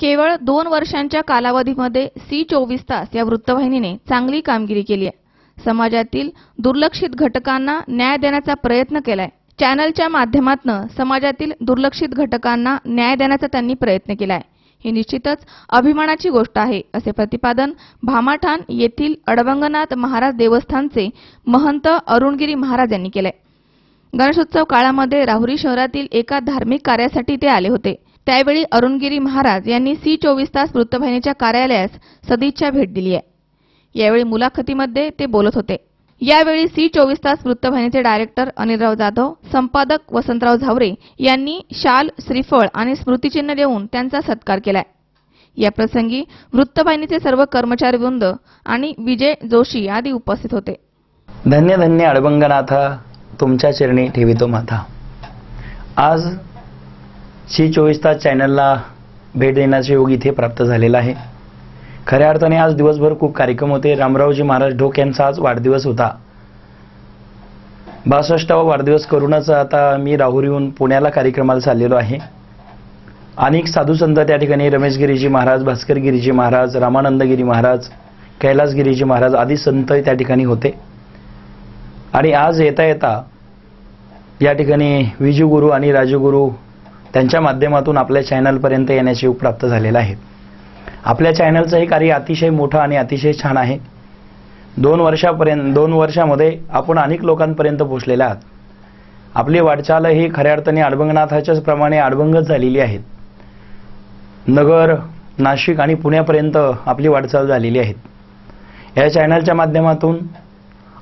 केवळ दोन वर्षांच्या कालावधीमध्ये सी चोवीस तास या वृत्तवाहिनीने चांगली कामगिरी केली आहे समाजातील दुर्लक्षित घटकांना न्याय देण्याचा प्रयत्न केलाय चॅनलच्या माध्यमातून समाजातील दुर्लक्षित घटकांना न्याय देण्याचा त्यांनी प्रयत्न केलाय ही निश्चितच अभिमानाची गोष्ट आहे असे प्रतिपादन भामाठाण येथील अडबंगनाथ महाराज देवस्थानचे महंत अरुणगिरी महाराज यांनी केलंय गणेशोत्सव काळामध्ये राहुरी शहरातील एका धार्मिक कार्यासाठी ते आले होते त्यावेळी अरुणगिरी महाराज यांनी सी चोवीस तास वृत्तवाहिनीच्या कार्यालयास सदिच्छा भेट दिली आहे यावेळी मुलाखतीमध्ये ते बोलत होते यावेळी सी चोवीस तास वृत्तवाहिनीचे डायरेक्टर अनिलराव जाधव संपादक वसंतराव झावरे यांनी शाल श्रीफळ आणि स्मृतिचिन्ह देऊन त्यांचा सत्कार केलाय याप्रसंगी वृत्तवाहिनीचे सर्व कर्मचारी वृंद आणि विजय जोशी आदी उपस्थित होते धन्य धन्य अडबंगनाथा तुमच्या चरणी ठेवितो माथा आज सी चोवीस तास चॅनलला भेट देण्याचे योग इथे प्राप्त झालेला आहे खऱ्या अर्थाने आज दिवसभर खूप कार्यक्रम होते रामरावजी महाराज ढोक यांचा आज वाढदिवस होता बासष्टावा वाढदिवस करूनच आता मी राहुरीहून पुण्याला कार्यक्रमाला चाललेलो आहे अनेक साधू संत त्या ठिकाणी रमेशगिरीजी महाराज भास्करगिरीजी महाराज रामानंदगिरी महाराज कैलासगिरीजी महाराज आदी संत त्या ठिकाणी होते आणि आज येता येता या ठिकाणी विजूगुरू आणि राजगुरू त्यांच्या माध्यमातून आपल्या चॅनलपर्यंत येण्याचे योग प्राप्त झालेला आहे आपल्या चॅनलचं हे कार्य अतिशय मोठं आणि अतिशय छान आहे दोन वर्षापर्यंत दोन वर्षामध्ये आपण अनेक लोकांपर्यंत पोचलेला आहात आपली वाटचाल ही खऱ्या अर्थाने अडभंगनाथाच्याच प्रमाणे अडभंगच झालेली आहेत नगर नाशिक आणि पुण्यापर्यंत आपली वाटचाल झालेली आहे या चॅनलच्या माध्यमातून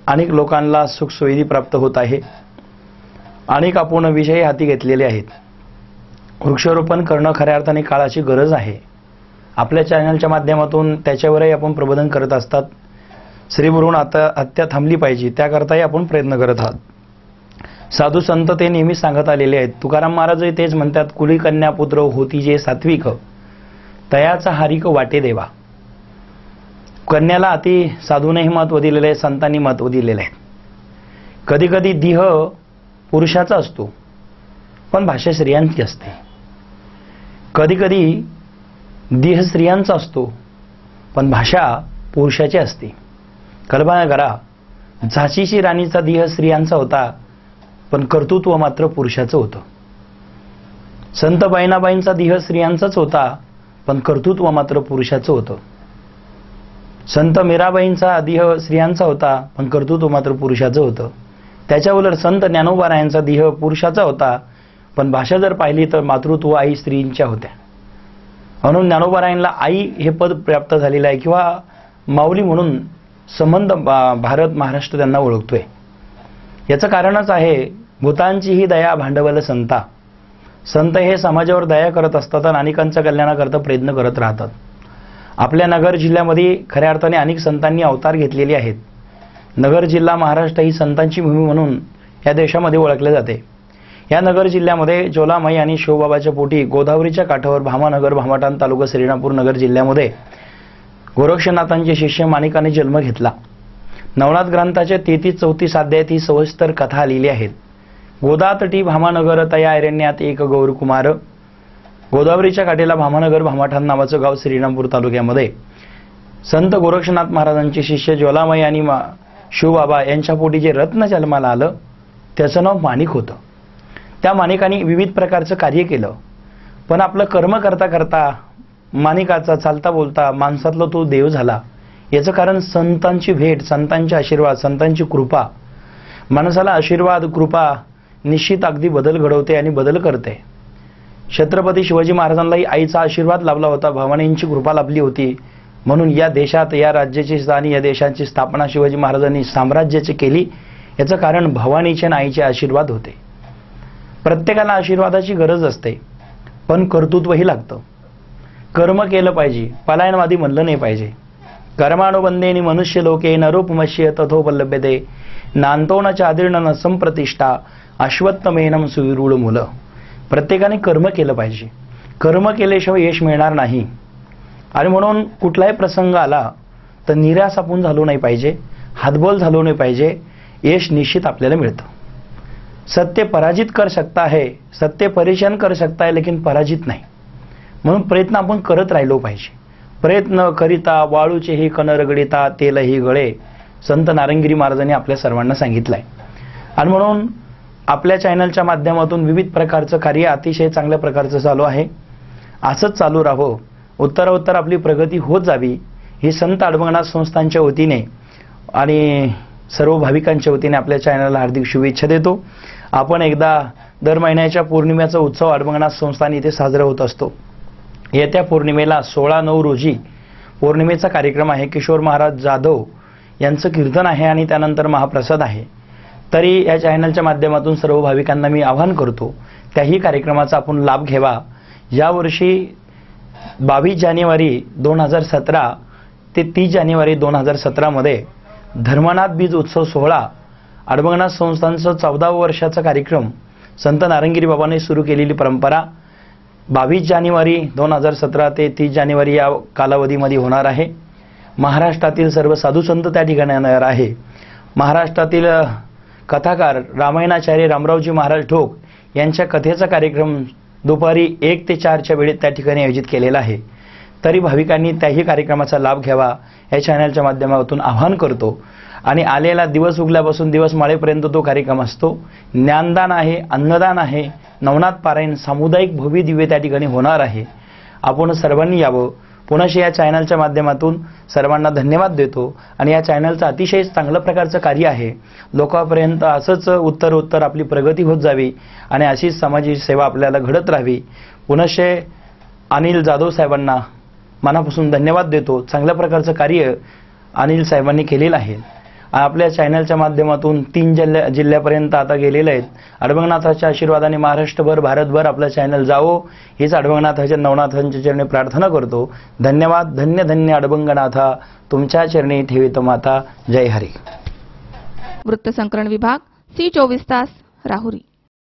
अनेक लोकांना सुखसुविधी प्राप्त होत आहे अनेक आपण विषय हाती घेतलेले आहेत वृक्षारोपण करणं खऱ्या अर्थाने काळाची गरज आहे आपल्या चॅनलच्या माध्यमातून त्याच्यावरही आपण प्रबोधन करत असतात भरून आता हत्या थांबली पाहिजे त्याकरताही आपण प्रयत्न करत आहात साधू संत ते नेहमीच सांगत आलेले आहेत तुकाराम महाराजही तेच म्हणतात कुली कन्या पुत्र होती जे सात्विक तयाचा हारिक वाटे देवा कन्याला अति साधूनेही महत्व दिलेलं आहे संतांनी महत्त्व दिलेलं आहे कधीकधी देह पुरुषाचा असतो पण भाषा स्त्रियांची असते कधी कधी देह स्त्रियांचा असतो पण भाषा पुरुषाची असते कल्पना करा झाशीची राणीचा देह स्त्रियांचा होता पण कर्तृत्व मात्र पुरुषाचं होतं संत बहिणाबाईंचा देह स्त्रियांचाच होता पण कर्तृत्व मात्र पुरुषाचं होतं संत मीराबाईंचा देह स्त्रियांचा होता पण कर्तृत्व मात्र पुरुषाचं होतं उलट संत ज्ञानोबारायांचा देह पुरुषाचा होता पण भाषा जर पाहिली तर मातृत्व आई स्त्रींच्या होत्या म्हणून ज्ञानोबारायणला आई हे पद प्राप्त झालेलं आहे किंवा माऊली म्हणून संबंध भारत महाराष्ट्र त्यांना ओळखतोय याचं कारणच आहे भूतांची ही दया भांडवल संता संत हे समाजावर दया करत असतात आणि अनेकांच्या कल्याणाकरता प्रयत्न करत राहतात आपल्या नगर जिल्ह्यामध्ये खऱ्या अर्थाने अनेक संतांनी अवतार घेतलेले आहेत नगर जिल्हा महाराष्ट्र ही संतांची भूमी म्हणून या देशामध्ये ओळखले जाते या नगर जिल्ह्यामध्ये ज्वालामाई आणि शिवबाबाच्या पोटी गोदावरीच्या काठावर भामानगर भामाटान तालुका श्रीरामपूर नगर जिल्ह्यामध्ये गोरक्षनाथांचे शिष्य माणिकाने जन्म घेतला नवनाथ ग्रंथाच्या तेहतीस चौतीस अध्यायात ही सविस्तर कथा आलेली आहेत गोदातटी भामानगर तया अरण्यात एक गौरकुमार गोदावरीच्या काठीला भामानगर भामाठाण नावाचं गाव श्रीरामपूर तालुक्यामध्ये संत गोरक्षनाथ महाराजांचे शिष्य ज्वालामाई आणि शिवबाबा यांच्या पोटी जे रत्न जन्माला आलं त्याचं नाव माणिक होतं त्या मानिकांनी विविध प्रकारचं कार्य केलं पण आपलं कर्म करता करता मानिकाचा चालता बोलता माणसातला तो देव झाला याचं कारण संतांची भेट संतांचे आशीर्वाद संतांची कृपा माणसाला आशीर्वाद कृपा निश्चित अगदी बदल घडवते आणि बदल करते छत्रपती शिवाजी महाराजांनाही आईचा आशीर्वाद लाभला होता भवानींची कृपा लाभली होती म्हणून या देशात या राज्याची आणि या देशाची स्थापना शिवाजी महाराजांनी साम्राज्याची केली याचं कारण भवानीचे आणि आईचे आशीर्वाद होते प्रत्येकाला आशीर्वादाची गरज असते पण कर्तृत्वही लागतं कर्म केलं पाहिजे पलायनवादी म्हणलं नाही पाहिजे कर्मानुबंधेने मनुष्य लोके नरूपमश्य तथोपल्लभ्यते नांतोना न संप्रतिष्ठा अश्वत्थमेनम सुविरूढ मुलं प्रत्येकाने कर्म केलं पाहिजे कर्म केल्याशिवाय यश मिळणार नाही आणि म्हणून कुठलाही प्रसंग आला तर निराश आपण झालो नाही पाहिजे हातबोल झालो नाही पाहिजे यश निश्चित आपल्याला मिळतं सत्य पराजित कर सकता है सत्य परेशान कर सकता है लेकिन पराजित नाही म्हणून प्रयत्न आपण करत राहिलो पाहिजे प्रयत्न करिता वाळूचे ही कण रगडिता तेलही गळे संत नारंगिरी महाराजांनी आपल्या सर्वांना सांगितलं आहे आणि म्हणून आपल्या चॅनलच्या माध्यमातून विविध प्रकारचं कार्य अतिशय चांगल्या प्रकारचं चालू आहे असंच चालू राहो उत्तरोत्तर आपली प्रगती होत जावी ही संत अडवंगनाथ संस्थांच्या वतीने आणि सर्व भाविकांच्या वतीने आपल्या चॅनलला हार्दिक शुभेच्छा देतो आपण एकदा दर महिन्याच्या पौर्णिमेचा उत्सव अडबंगनाथ संस्थान इथे साजरा होत असतो येत्या पौर्णिमेला सोळा नऊ रोजी पौर्णिमेचा कार्यक्रम आहे किशोर महाराज जाधव यांचं कीर्तन आहे आणि त्यानंतर महाप्रसाद आहे तरी या चॅनलच्या माध्यमातून सर्व भाविकांना मी आवाहन करतो त्याही कार्यक्रमाचा आपण लाभ घ्यावा यावर्षी बावीस जानेवारी दोन हजार सतरा ते तीस जानेवारी दोन हजार सतरामध्ये धर्मनाथ बीज उत्सव सोहळा अडबंगनाथ संस्थांचा चौदावं वर्षाचा कार्यक्रम संत नारंगिरी बाबांनी सुरू केलेली परंपरा बावीस जानेवारी दोन हजार सतरा ते तीस जानेवारी या कालावधीमध्ये होणार आहे महाराष्ट्रातील सर्व साधू संत त्या ठिकाणी येणार आहे महाराष्ट्रातील कथाकार रामायणाचार्य रामरावजी महाराज ठोक यांच्या कथेचा कार्यक्रम दुपारी एक ते चारच्या वेळेत त्या ठिकाणी आयोजित केलेला आहे तरी भाविकांनी त्याही कार्यक्रमाचा लाभ घ्यावा या चॅनलच्या माध्यमातून आवाहन करतो आणि आलेला दिवस उगल्यापासून दिवस माळेपर्यंत तो कार्यक्रम असतो ज्ञानदान आहे अन्नदान आहे नवनाथ पारायण सामुदायिक भव्य दिव्य त्या ठिकाणी होणार आहे आपण सर्वांनी यावं पुनश या चॅनलच्या माध्यमातून सर्वांना धन्यवाद देतो आणि या चॅनलचं अतिशय चांगलं प्रकारचं कार्य आहे लोकांपर्यंत असंच उत्तर उत्तर आपली प्रगती होत जावी आणि अशीच सामाजिक सेवा आपल्याला घडत राहावी पुनशे अनिल जाधव साहेबांना मनापासून धन्यवाद देतो चांगल्या प्रकारचं कार्य अनिल साहेबांनी केलेलं आहे आपल्या चॅनलच्या माध्यमातून तीन जिल्ह्या जिल्ह्यापर्यंत आता गेलेले आहेत अडभंगनाथाच्या आशीर्वादाने महाराष्ट्रभर भारतभर आपलं चॅनल जावो हेच अडभंगनाथाच्या नवनाथांच्या चरणी प्रार्थना करतो धन्यवाद धन्य धन्य अडभंगनाथा तुमच्या चरणी ठेवित माता जय हरी वृत्तसंकरण विभाग सी चोवीस तास राहुरी